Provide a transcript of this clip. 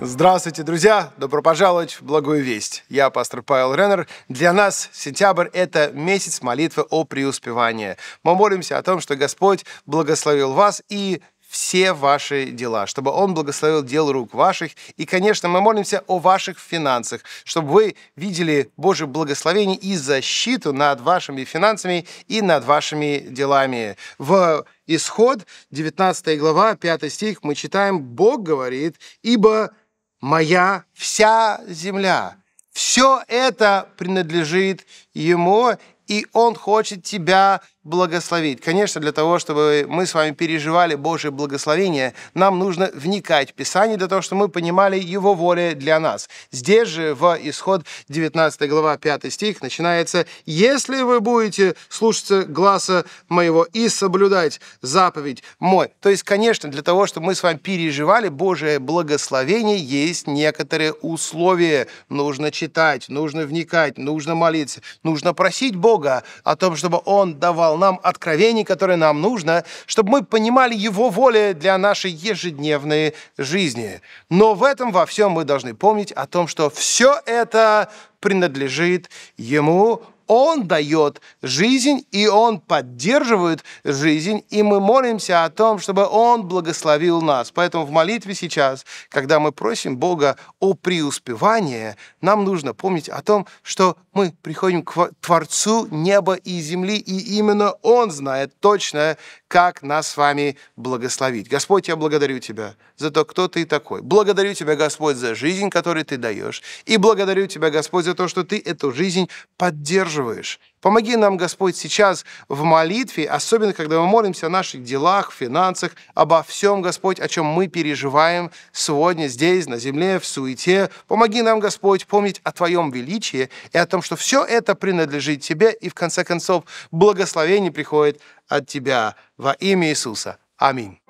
Здравствуйте, друзья! Добро пожаловать в Благую Весть. Я пастор Павел Реннер. Для нас сентябрь – это месяц молитвы о преуспевании. Мы молимся о том, что Господь благословил вас и все ваши дела, чтобы Он благословил дел рук ваших. И, конечно, мы молимся о ваших финансах, чтобы вы видели Божье благословение и защиту над вашими финансами и над вашими делами. В Исход, 19 глава, 5 стих, мы читаем, Бог говорит, «Ибо моя вся земля. Все это принадлежит Ему, и Он хочет тебя благословить. Конечно, для того, чтобы мы с вами переживали Божие благословение, нам нужно вникать в Писание для того, чтобы мы понимали Его волю для нас. Здесь же в Исход 19 глава 5 стих начинается «Если вы будете слушаться гласа моего и соблюдать заповедь мой». То есть, конечно, для того, чтобы мы с вами переживали Божие благословение, есть некоторые условия. Нужно читать, нужно вникать, нужно молиться, нужно просить Бога о том, чтобы Он давал дал нам откровений, которые нам нужно, чтобы мы понимали Его волю для нашей ежедневной жизни. Но в этом во всем мы должны помнить о том, что все это принадлежит Ему, он дает жизнь, и Он поддерживает жизнь, и мы молимся о том, чтобы Он благословил нас. Поэтому в молитве сейчас, когда мы просим Бога о преуспевании, нам нужно помнить о том, что мы приходим к Творцу неба и земли, и именно Он знает точно, как нас с вами благословить. Господь, я благодарю Тебя за то, кто Ты такой. Благодарю Тебя, Господь, за жизнь, которую Ты даешь. И благодарю Тебя, Господь, за то, что Ты эту жизнь поддерживаешь. Помоги нам, Господь, сейчас в молитве, особенно когда мы молимся о наших делах, финансах, обо всем, Господь, о чем мы переживаем сегодня, здесь, на земле, в суете. Помоги нам, Господь, помнить о Твоем величии и о том, что все это принадлежит Тебе, и в конце концов благословение приходит от Тебя. و ایم سوسا. آمین